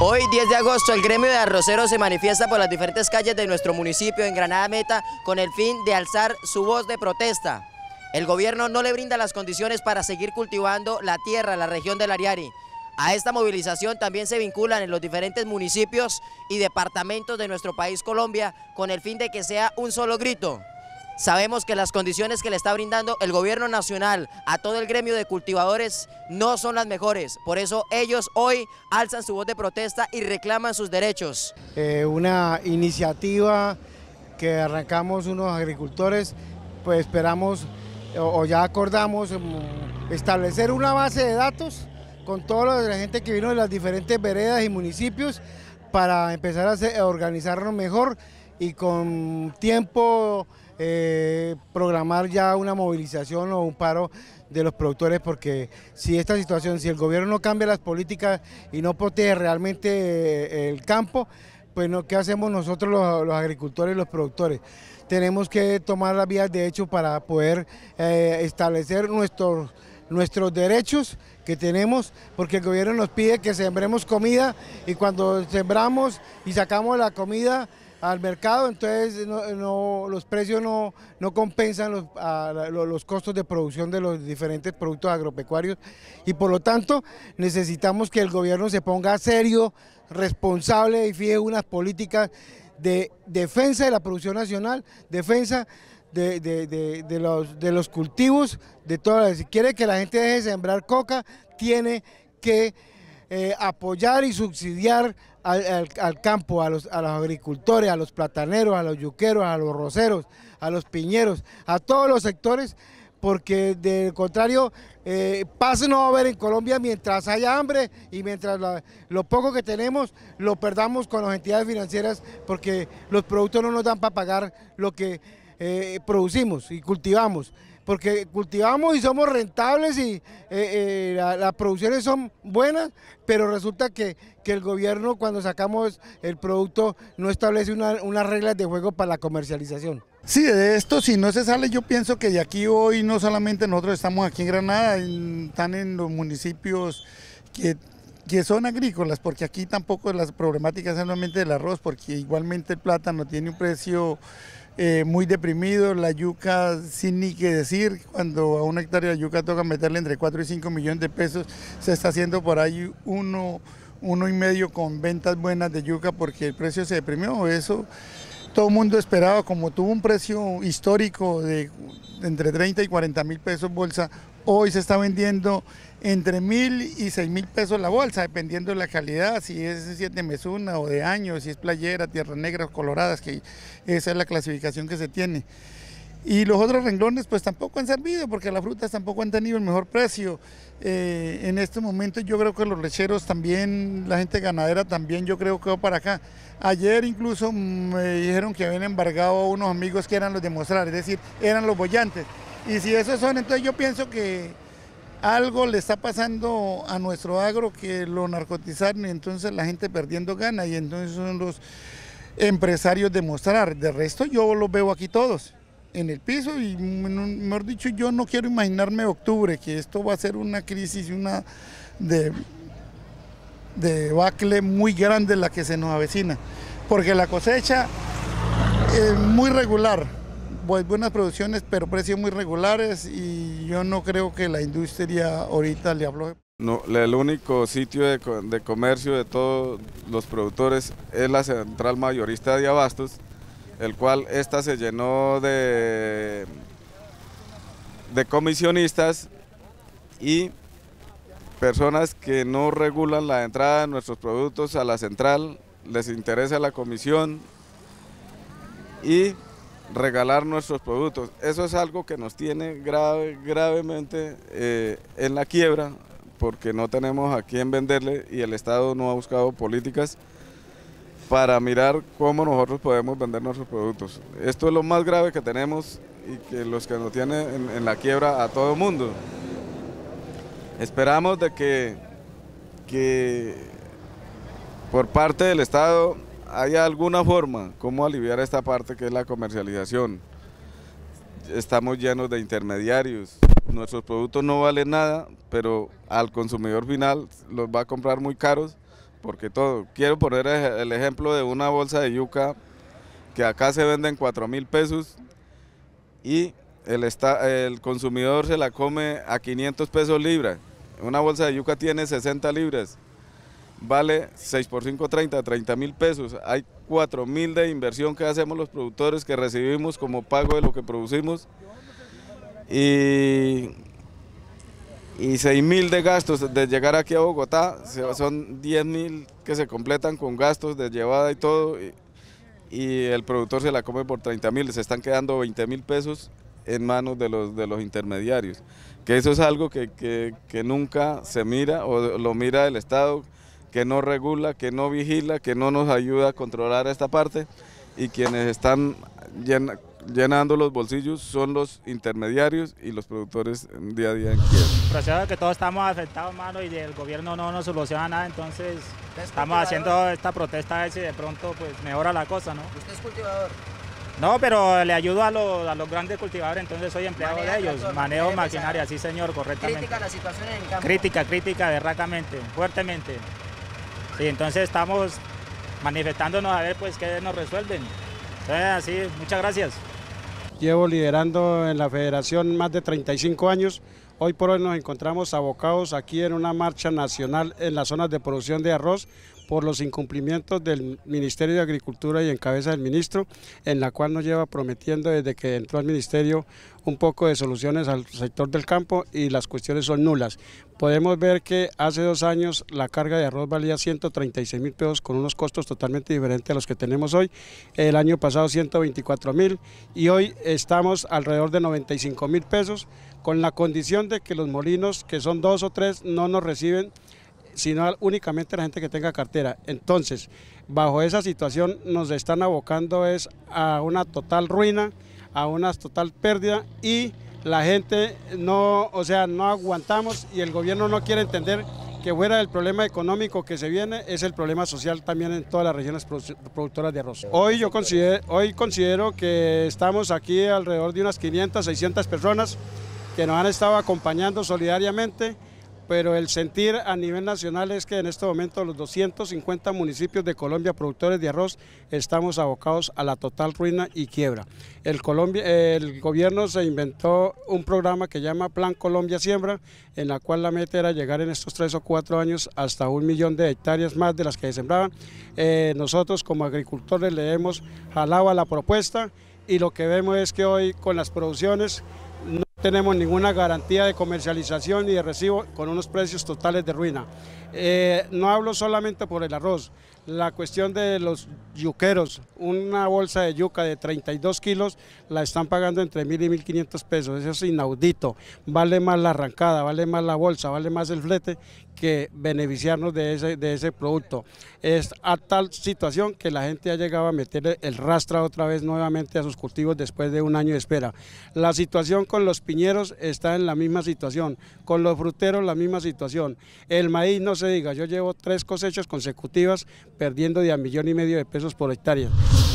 Hoy, 10 de agosto, el gremio de arroceros se manifiesta por las diferentes calles de nuestro municipio en Granada Meta con el fin de alzar su voz de protesta. El gobierno no le brinda las condiciones para seguir cultivando la tierra, en la región del Ariari. A esta movilización también se vinculan en los diferentes municipios y departamentos de nuestro país Colombia con el fin de que sea un solo grito. Sabemos que las condiciones que le está brindando el gobierno nacional a todo el gremio de cultivadores no son las mejores. Por eso ellos hoy alzan su voz de protesta y reclaman sus derechos. Eh, una iniciativa que arrancamos unos agricultores, pues esperamos o, ya acordamos mm, establecer una base de datos con toda la gente que vino de las diferentes veredas y municipios para empezar a organizarnos mejor y con tiempo eh, programar ya una movilización o un paro de los productores porque si esta situación, si el gobierno no cambia las políticas y no protege realmente eh, el campo, pues ¿qué hacemos nosotros los, agricultores y los productores? Tenemos que tomar las vías de hecho para poder eh, establecer nuestros nuestros derechos que tenemos, porque el gobierno nos pide que sembremos comida y cuando sembramos y sacamos la comida, al mercado, entonces no, los precios no, no compensan los, costos de producción de los diferentes productos agropecuarios y por lo tanto necesitamos que el gobierno se ponga serio, responsable y fije unas políticas de defensa de la producción nacional, defensa de, los, cultivos, de todas las... Si quiere que la gente deje de sembrar coca, tiene que eh, apoyar y subsidiar al, campo, a los, a los agricultores, a los plataneros, a los yuqueros, a los roceros, a los piñeros, a todos los sectores, porque del contrario, eh, paz no va a haber en Colombia mientras haya hambre y mientras lo poco que tenemos lo perdamos con las entidades financieras porque los productos no nos dan para pagar lo que eh, producimos y cultivamos porque cultivamos y somos rentables y eh, eh, las producciones son buenas, pero resulta que, el gobierno cuando sacamos el producto no establece unas reglas de juego para la comercialización. Sí, de esto si no se sale, yo pienso que de aquí hoy no solamente nosotros estamos aquí en Granada, están en los municipios que que son agrícolas, porque aquí tampoco las problemáticas son solamente del arroz, porque igualmente el plátano tiene un precio eh, muy deprimido, la yuca sin ni qué decir, cuando a una hectárea de yuca toca meterle entre 4 y 5 millones de pesos, se está haciendo por ahí uno, uno y medio con ventas buenas de yuca porque el precio se deprimió, eso todo el mundo esperaba, como tuvo un precio histórico de entre 30 y 40 mil pesos bolsa, hoy se está vendiendo entre mil y seis mil pesos la bolsa, dependiendo de la calidad, si es de mesuna o de año, si es playera, tierra negra o coloradas, que esa es la clasificación que se tiene. Y los otros renglones pues tampoco han servido porque las frutas tampoco han tenido el mejor precio. Eh, en este momento yo creo que los lecheros también, la gente ganadera también yo creo que va para acá. Ayer incluso mm, me dijeron que habían embargado a unos amigos que eran los de mostrar, es decir, eran los bollantes. Y si esos son, entonces yo pienso que algo le está pasando a nuestro agro que lo narcotizaron y entonces la gente perdiendo gana y entonces son los empresarios de mostrar. De resto yo los veo aquí todos en el piso y mm, mejor dicho yo no quiero imaginarme octubre que esto va a ser una crisis una de bacle muy grande la que se nos avecina porque la cosecha es muy regular buenas producciones, pero precios muy regulares y yo no creo que la industria ahorita le habló. No, el único sitio de, comercio de todos los productores es la central mayorista de abastos, el cual esta se llenó de, de comisionistas y personas que no regulan la entrada de nuestros productos a la central, les interesa la comisión y regalar nuestros productos. Eso es algo que nos tiene grave, gravemente eh, en la quiebra porque no tenemos a quién venderle y el Estado no ha buscado políticas para mirar cómo nosotros podemos vender nuestros productos. Esto es lo más grave que tenemos y que los que nos tienen en, la quiebra a todo el mundo. Esperamos de que, que por parte del Estado hay alguna forma como aliviar esta parte que es la comercialización. Estamos llenos de intermediarios, nuestros productos no valen nada, pero al consumidor final los va a comprar muy caros porque todo. Quiero poner el ejemplo de una bolsa de yuca que acá se vende en 4 mil pesos y el, está, el consumidor se la come a 500 pesos libra. Una bolsa de yuca tiene 60 libras vale 6 por 5, 30, 30 mil pesos. Hay 4 mil de inversión que hacemos los productores, que recibimos como pago de lo que producimos. Y, 6 mil de gastos de llegar aquí a Bogotá, son 10 mil que se completan con gastos de llevada y todo. Y, el productor se la come por 30 mil, se están quedando 20 mil pesos en manos de los, de los intermediarios. Que eso es algo que nunca se mira o lo mira el Estado que no regula, que no vigila, que no nos ayuda a controlar esta parte y quienes están llenando los bolsillos son los intermediarios y los productores día a día en Proceso que todos estamos afectados, mano, y el gobierno no nos soluciona nada, entonces estamos haciendo esta protesta a ver si de pronto pues mejora la cosa, ¿no? ¿Usted es cultivador? No, pero le ayudo a, los, grandes cultivadores, entonces soy empleado de ellos. Manejo maquinaria, sí señor, correctamente. Crítica la situación en el Crítica, crítica, derracamente, fuertemente. Y entonces estamos manifestándonos a ver pues qué nos resuelven. Entonces, así, muchas gracias. Llevo liderando en la federación más de 35 años, Hoy por hoy nos encontramos abocados aquí en una marcha nacional en las zonas de producción de arroz por los incumplimientos del Ministerio de Agricultura y en cabeza del ministro, en la cual nos lleva prometiendo desde que entró al ministerio un poco de soluciones al sector del campo y las cuestiones son nulas. Podemos ver que hace dos años la carga de arroz valía 136 mil pesos con unos costos totalmente diferentes a los que tenemos hoy, el año pasado 124 mil y hoy estamos alrededor de 95 mil pesos con la condición de que los molinos, que son dos o tres, no nos reciben, sino únicamente la gente que tenga cartera. Entonces, bajo esa situación nos están abocando es a una total ruina, a una total pérdida y la gente no, o sea, no aguantamos y el gobierno no quiere entender que fuera del problema económico que se viene, es el problema social también en todas las regiones productoras de arroz. Hoy yo considero, hoy considero que estamos aquí alrededor de unas 500, 600 personas que nos han estado acompañando solidariamente, pero el sentir a nivel nacional es que en este momento los 250 municipios de Colombia productores de arroz estamos abocados a la total ruina y quiebra. El, Colombia, el gobierno se inventó un programa que llama Plan Colombia Siembra, en la cual la meta era llegar en estos tres o cuatro años hasta un millón de hectáreas más de las que se sembraban. Eh, nosotros como agricultores le hemos jalado a la propuesta y lo que vemos es que hoy con las producciones no tenemos ninguna garantía de comercialización ni de recibo con unos precios totales de ruina. Eh, no hablo solamente por el arroz, la cuestión de los yuqueros, una bolsa de yuca de 32 kilos la están pagando entre 1.000 y 1.500 pesos, eso es inaudito, vale más la arrancada, vale más la bolsa, vale más el flete que beneficiarnos de ese, de ese producto. Es a tal situación que la gente ha llegado a meter el rastra otra vez nuevamente a sus cultivos después de un año de espera. La situación con los piñeros está en la misma situación, con los fruteros la misma situación. El maíz no se diga, yo llevo tres cosechas consecutivas perdiendo de a millón y medio de pesos por hectárea.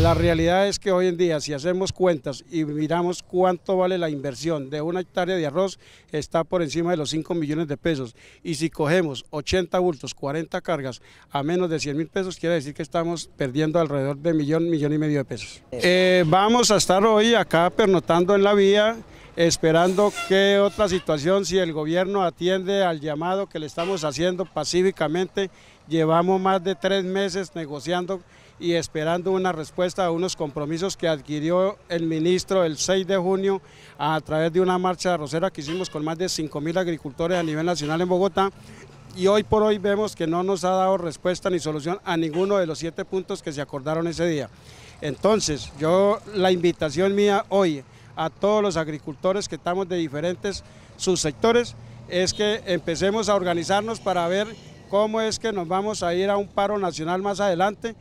La realidad es que hoy en día, si hacemos cuentas y miramos cuánto vale la inversión de una hectárea de arroz, está por encima de los 5 millones de pesos. Y si cogemos 80 bultos, 40 cargas a menos de 100 mil pesos, quiere decir que estamos perdiendo alrededor de millón, millón y medio de pesos. Eh, eh, vamos a estar hoy acá pernotando en la vía esperando que otra situación, si el gobierno atiende al llamado que le estamos haciendo pacíficamente, llevamos más de tres meses negociando y esperando una respuesta a unos compromisos que adquirió el ministro el 6 de junio a través de una marcha rosera que hicimos con más de 5.000 agricultores a nivel nacional en Bogotá, y hoy por hoy vemos que no nos ha dado respuesta ni solución a ninguno de los siete puntos que se acordaron ese día. Entonces, yo la invitación mía hoy a todos los agricultores que estamos de diferentes subsectores, es que empecemos a organizarnos para ver cómo es que nos vamos a ir a un paro nacional más adelante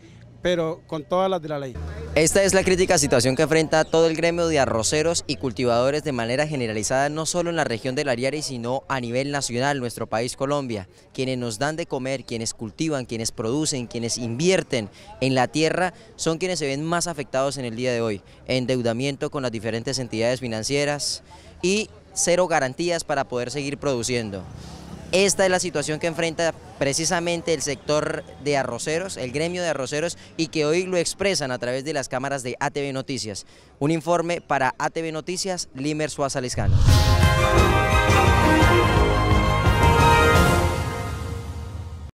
pero con todas las de la ley. Esta es la crítica situación que enfrenta todo el gremio de arroceros y cultivadores de manera generalizada no solo en la región del Ariari sino a nivel nacional, nuestro país Colombia, quienes nos dan de comer, quienes cultivan, quienes producen, quienes invierten en la tierra son quienes se ven más afectados en el día de hoy, endeudamiento con las diferentes entidades financieras y cero garantías para poder seguir produciendo. Esta es la situación que enfrenta precisamente el sector de arroceros, el gremio de arroceros, y que hoy lo expresan a través de las cámaras de ATV Noticias. Un informe para ATV Noticias, Limer Suárez